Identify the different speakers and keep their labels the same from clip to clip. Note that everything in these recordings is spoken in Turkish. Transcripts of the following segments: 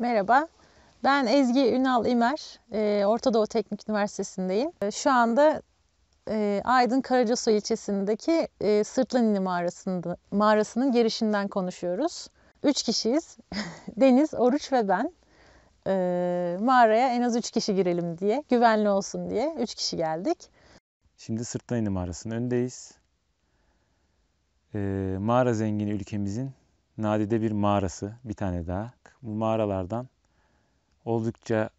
Speaker 1: Merhaba, ben Ezgi Ünal İmer, e, Orta Doğu Teknik Üniversitesi'ndeyim. E, şu anda e, Aydın Karacasu ilçesindeki Sırtlan İni mağarasının girişinden konuşuyoruz. Üç kişiyiz, Deniz, Oruç ve ben. Mağaraya en az üç kişi girelim diye, güvenli olsun diye üç kişi geldik.
Speaker 2: Şimdi Sırtlan mağarasının önündeyiz. Mağara zengini ülkemizin nadide bir mağarası, bir tane daha bu mağaralardan oldukça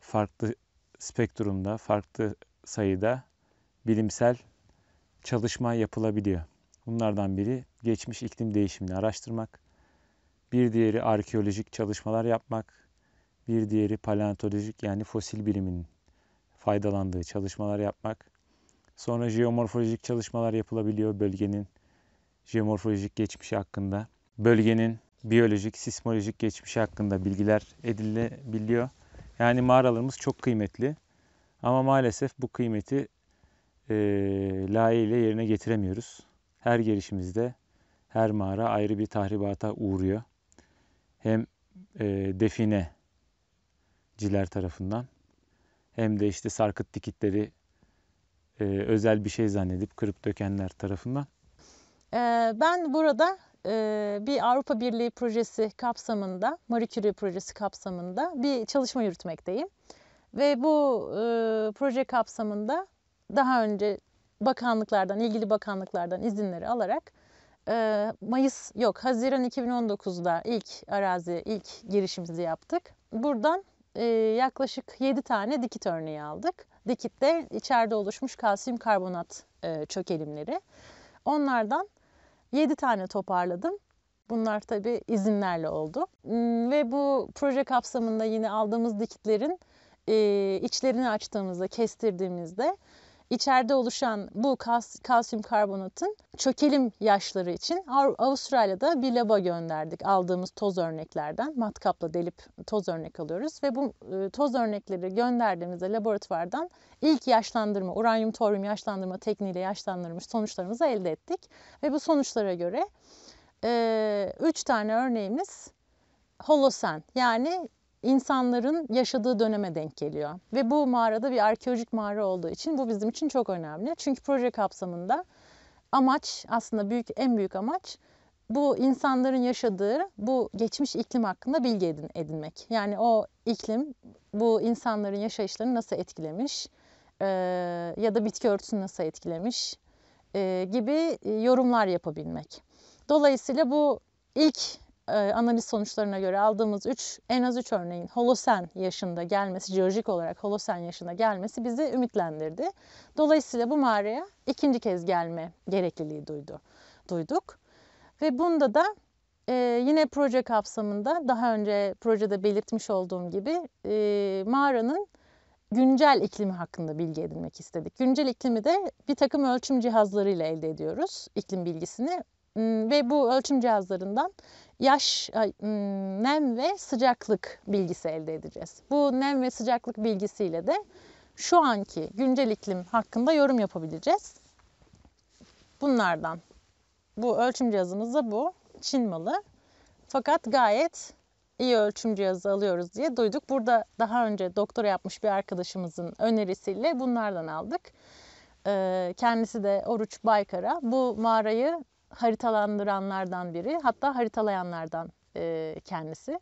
Speaker 2: farklı spektrumda, farklı sayıda bilimsel çalışma yapılabiliyor. Bunlardan biri geçmiş iklim değişimini araştırmak, bir diğeri arkeolojik çalışmalar yapmak, bir diğeri paleontolojik yani fosil biliminin faydalandığı çalışmalar yapmak. Sonra jeomorfolojik çalışmalar yapılabiliyor bölgenin jeomorfolojik geçmişi hakkında. Bölgenin biyolojik, sismolojik geçmişi hakkında bilgiler edilebiliyor. Yani mağaralarımız çok kıymetli ama maalesef bu kıymeti e, layığıyla yerine getiremiyoruz. Her girişimizde her mağara ayrı bir tahribata uğruyor. Hem e, ciler tarafından hem de işte sarkıt dikitleri e, özel bir şey zannedip kırıp dökenler tarafından.
Speaker 1: E, ben burada bir Avrupa Birliği projesi kapsamında, Marie Curie projesi kapsamında bir çalışma yürütmekteyim. Ve bu proje kapsamında daha önce bakanlıklardan, ilgili bakanlıklardan izinleri alarak Mayıs yok Haziran 2019'da ilk arazi, ilk girişimizi yaptık. Buradan yaklaşık 7 tane dikit örneği aldık. Dikitte içeride oluşmuş kalsiyum karbonat çökelimleri. Onlardan 7 tane toparladım. Bunlar tabii izinlerle oldu. Hmm, ve bu proje kapsamında yine aldığımız dikitlerin içlerini açtığımızda, kestirdiğimizde içeride oluşan bu kas, kalsiyum karbonatın çökelim yaşları için Avustralya'da bir laba gönderdik. Aldığımız toz örneklerden matkapla delip toz örnek alıyoruz ve bu e, toz örnekleri gönderdiğimizde laboratuvardan ilk yaşlandırma, uranyum toryum yaşlandırma tekniğiyle yaşlandırmış sonuçlarımızı elde ettik. Ve bu sonuçlara göre 3 e, tane örneğimiz holosen yani insanların yaşadığı döneme denk geliyor. Ve bu mağarada bir arkeolojik mağara olduğu için bu bizim için çok önemli. Çünkü proje kapsamında amaç aslında büyük en büyük amaç bu insanların yaşadığı bu geçmiş iklim hakkında bilgi edin, edinmek. Yani o iklim bu insanların yaşayışlarını nasıl etkilemiş e, ya da bitki örtüsünü nasıl etkilemiş e, gibi yorumlar yapabilmek. Dolayısıyla bu ilk e, analiz sonuçlarına göre aldığımız 3 en az 3 örneğin Holosen yaşında gelmesi, jeolojik olarak Holosen yaşında gelmesi bizi ümitlendirdi. Dolayısıyla bu mağaraya ikinci kez gelme gerekliliği duydu, duyduk. Ve bunda da e, yine proje kapsamında daha önce projede belirtmiş olduğum gibi e, mağaranın güncel iklimi hakkında bilgi edinmek istedik. Güncel iklimi de bir takım ölçüm cihazlarıyla elde ediyoruz iklim bilgisini ve bu ölçüm cihazlarından yaş, nem ve sıcaklık bilgisi elde edeceğiz. Bu nem ve sıcaklık bilgisiyle de şu anki güncel iklim hakkında yorum yapabileceğiz. Bunlardan bu ölçüm cihazımız da bu. Çin malı. Fakat gayet iyi ölçüm cihazı alıyoruz diye duyduk. Burada daha önce doktora yapmış bir arkadaşımızın önerisiyle bunlardan aldık. Kendisi de Oruç Baykar'a bu mağarayı haritalandıranlardan biri hatta haritalayanlardan e, kendisi.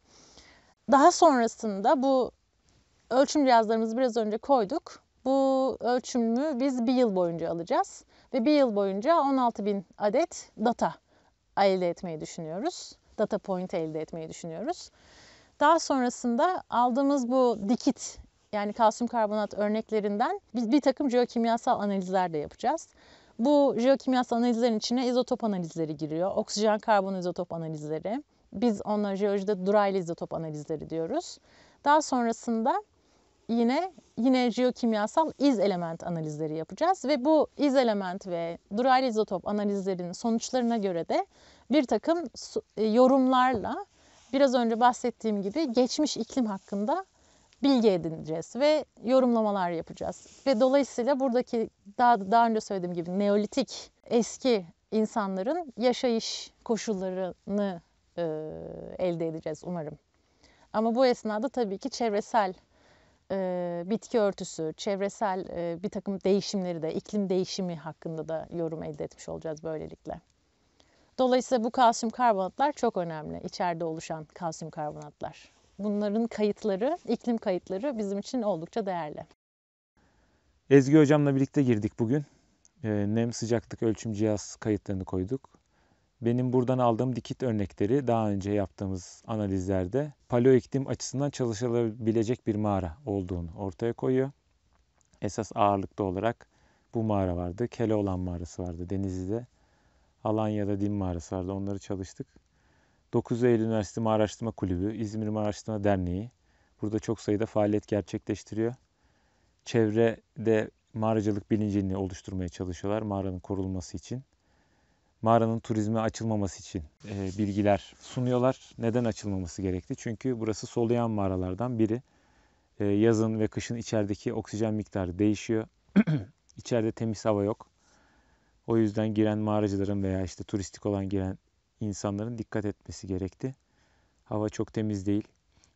Speaker 1: Daha sonrasında bu ölçüm cihazlarımızı biraz önce koyduk. Bu ölçümü biz bir yıl boyunca alacağız ve bir yıl boyunca 16 bin adet data elde etmeyi düşünüyoruz. Data point elde etmeyi düşünüyoruz. Daha sonrasında aldığımız bu dikit yani kalsiyum karbonat örneklerinden biz bir takım jeokimyasal analizler de yapacağız. Bu jeokimyasal analizlerin içine izotop analizleri giriyor. Oksijen karbon izotop analizleri. Biz onlara jeolojide duraylı izotop analizleri diyoruz. Daha sonrasında yine yine jeokimyasal iz element analizleri yapacağız ve bu iz element ve duraylı izotop analizlerinin sonuçlarına göre de bir takım e, yorumlarla biraz önce bahsettiğim gibi geçmiş iklim hakkında bilgi edineceğiz ve yorumlamalar yapacağız. Ve dolayısıyla buradaki daha, daha önce söylediğim gibi neolitik eski insanların yaşayış koşullarını e, elde edeceğiz umarım. Ama bu esnada tabii ki çevresel e, bitki örtüsü, çevresel e, bir takım değişimleri de, iklim değişimi hakkında da yorum elde etmiş olacağız böylelikle. Dolayısıyla bu kalsiyum karbonatlar çok önemli, içeride oluşan kalsiyum karbonatlar bunların kayıtları, iklim kayıtları bizim için oldukça değerli.
Speaker 2: Ezgi hocamla birlikte girdik bugün. Ee, nem sıcaklık ölçüm cihaz kayıtlarını koyduk. Benim buradan aldığım dikit örnekleri daha önce yaptığımız analizlerde paleo açısından çalışılabilecek bir mağara olduğunu ortaya koyuyor. Esas ağırlıkta olarak bu mağara vardı. Keloğlan mağarası vardı Denizli'de. Alanya'da din mağarası vardı. Onları çalıştık. 9 Eylül Üniversitesi Mağaraştırma Kulübü, İzmir Mağaraştırma Derneği burada çok sayıda faaliyet gerçekleştiriyor. Çevrede mağaracılık bilincini oluşturmaya çalışıyorlar mağaranın korunması için. Mağaranın turizme açılmaması için e, bilgiler sunuyorlar. Neden açılmaması gerekti? Çünkü burası soluyan mağaralardan biri. E, yazın ve kışın içerideki oksijen miktarı değişiyor. İçeride temiz hava yok. O yüzden giren mağaracıların veya işte turistik olan giren insanların dikkat etmesi gerekti. Hava çok temiz değil.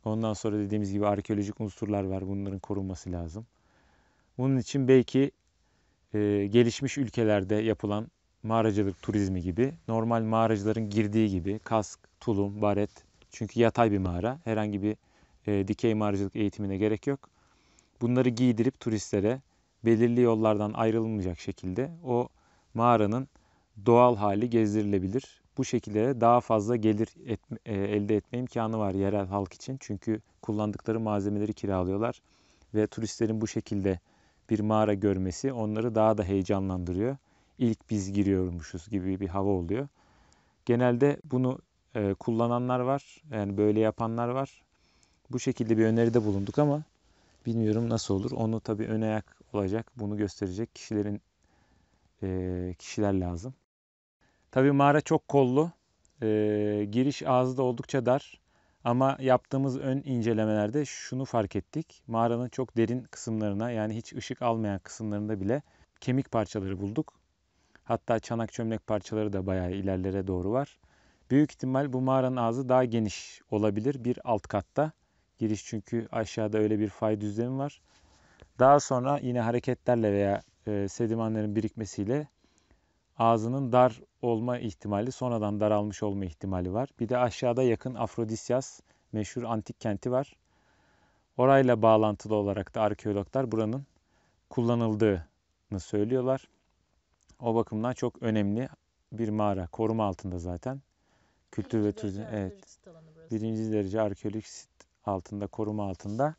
Speaker 2: Ondan sonra dediğimiz gibi arkeolojik unsurlar var. Bunların korunması lazım. Bunun için belki e, gelişmiş ülkelerde yapılan mağaracılık turizmi gibi normal mağaracıların girdiği gibi kask, tulum, baret çünkü yatay bir mağara. Herhangi bir e, dikey mağaracılık eğitimine gerek yok. Bunları giydirip turistlere belirli yollardan ayrılmayacak şekilde o mağaranın doğal hali gezdirilebilir bu şekilde daha fazla gelir et, e, elde etme imkanı var yerel halk için. Çünkü kullandıkları malzemeleri kiralıyorlar ve turistlerin bu şekilde bir mağara görmesi onları daha da heyecanlandırıyor. İlk biz giriyormuşuz gibi bir hava oluyor. Genelde bunu e, kullananlar var. Yani böyle yapanlar var. Bu şekilde bir öneride bulunduk ama bilmiyorum nasıl olur. Onu tabii ön ayak olacak. Bunu gösterecek kişilerin e, kişiler lazım. Tabii mağara çok kollu. E, giriş ağzı da oldukça dar. Ama yaptığımız ön incelemelerde şunu fark ettik. Mağaranın çok derin kısımlarına yani hiç ışık almayan kısımlarında bile kemik parçaları bulduk. Hatta çanak çömlek parçaları da bayağı ilerlere doğru var. Büyük ihtimal bu mağaranın ağzı daha geniş olabilir bir alt katta. Giriş çünkü aşağıda öyle bir fay düzlemi var. Daha sonra yine hareketlerle veya e, sedimanların birikmesiyle ağzının dar olma ihtimali, sonradan daralmış olma ihtimali var. Bir de aşağıda yakın Afrodisyas meşhur antik kenti var. Orayla bağlantılı olarak da arkeologlar buranın kullanıldığını söylüyorlar. O bakımdan çok önemli bir mağara. Koruma altında zaten. Kültür ve turizm evet. Birinci derece arkeolojik sit altında, koruma altında.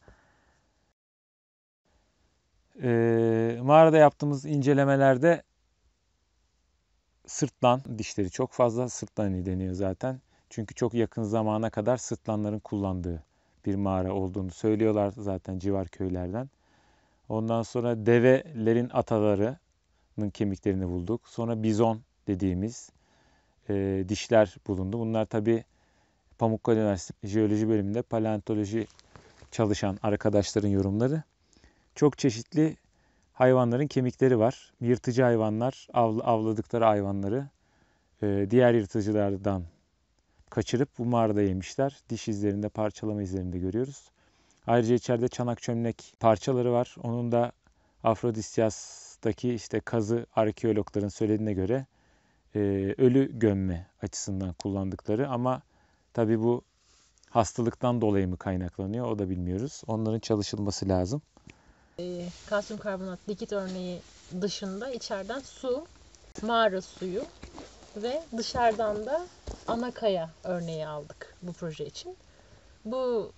Speaker 2: Ee, mağarada yaptığımız incelemelerde Sırtlan dişleri çok fazla. Sırtlan deniyor zaten. Çünkü çok yakın zamana kadar sırtlanların kullandığı bir mağara olduğunu söylüyorlar zaten civar köylerden. Ondan sonra develerin atalarının kemiklerini bulduk. Sonra bizon dediğimiz e, dişler bulundu. Bunlar tabi Pamukkale Üniversitesi Jeoloji bölümünde paleontoloji çalışan arkadaşların yorumları. Çok çeşitli hayvanların kemikleri var. Yırtıcı hayvanlar av, avladıkları hayvanları e, diğer yırtıcılardan kaçırıp bu mağarada yemişler. Diş izlerinde, parçalama izlerinde görüyoruz. Ayrıca içeride çanak çömlek parçaları var. Onun da Afrodisyas'taki işte kazı arkeologların söylediğine göre e, ölü gömme açısından kullandıkları ama tabi bu hastalıktan dolayı mı kaynaklanıyor o da bilmiyoruz. Onların çalışılması lazım.
Speaker 1: Ee, kalsiyum karbonat likit örneği dışında içeriden su, mağara suyu ve dışarıdan da anakaya örneği aldık bu proje için. Bu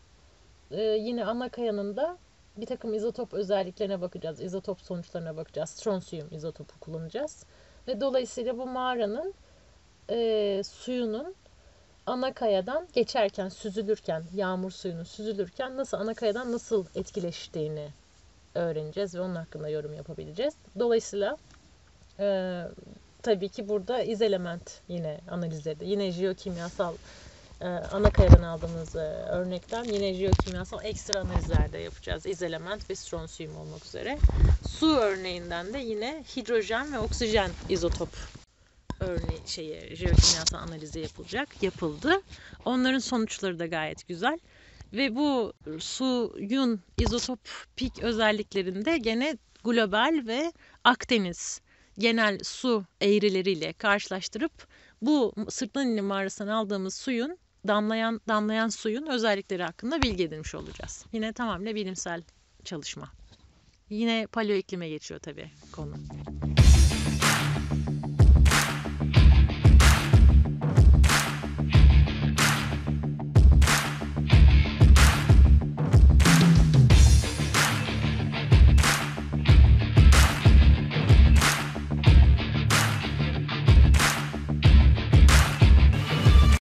Speaker 1: e, yine anakayanın da bir takım izotop özelliklerine bakacağız, izotop sonuçlarına bakacağız. Stronsiyum izotopu kullanacağız. Ve dolayısıyla bu mağaranın e, suyunun ana kayadan geçerken, süzülürken, yağmur suyunun süzülürken nasıl ana kayadan nasıl etkileştiğini öğreneceğiz ve onun hakkında yorum yapabileceğiz. Dolayısıyla e, tabii ki burada iz element yine analizleri de. Yine jeokimyasal e, ana kayadan aldığımız e, örnekten yine jeokimyasal ekstra analizlerde yapacağız. İz element ve stronsiyum olmak üzere. Su örneğinden de yine hidrojen ve oksijen izotop örneği şeyi jeokimyasal analizi yapılacak. Yapıldı. Onların sonuçları da gayet güzel. Ve bu suyun izotopik özelliklerinde gene global ve Akdeniz genel su eğrileriyle karşılaştırıp bu sırtlan ilim mağarasından aldığımız suyun damlayan damlayan suyun özellikleri hakkında bilgi edinmiş olacağız. Yine tamamıyla bilimsel çalışma. Yine paleo iklime geçiyor tabii konu.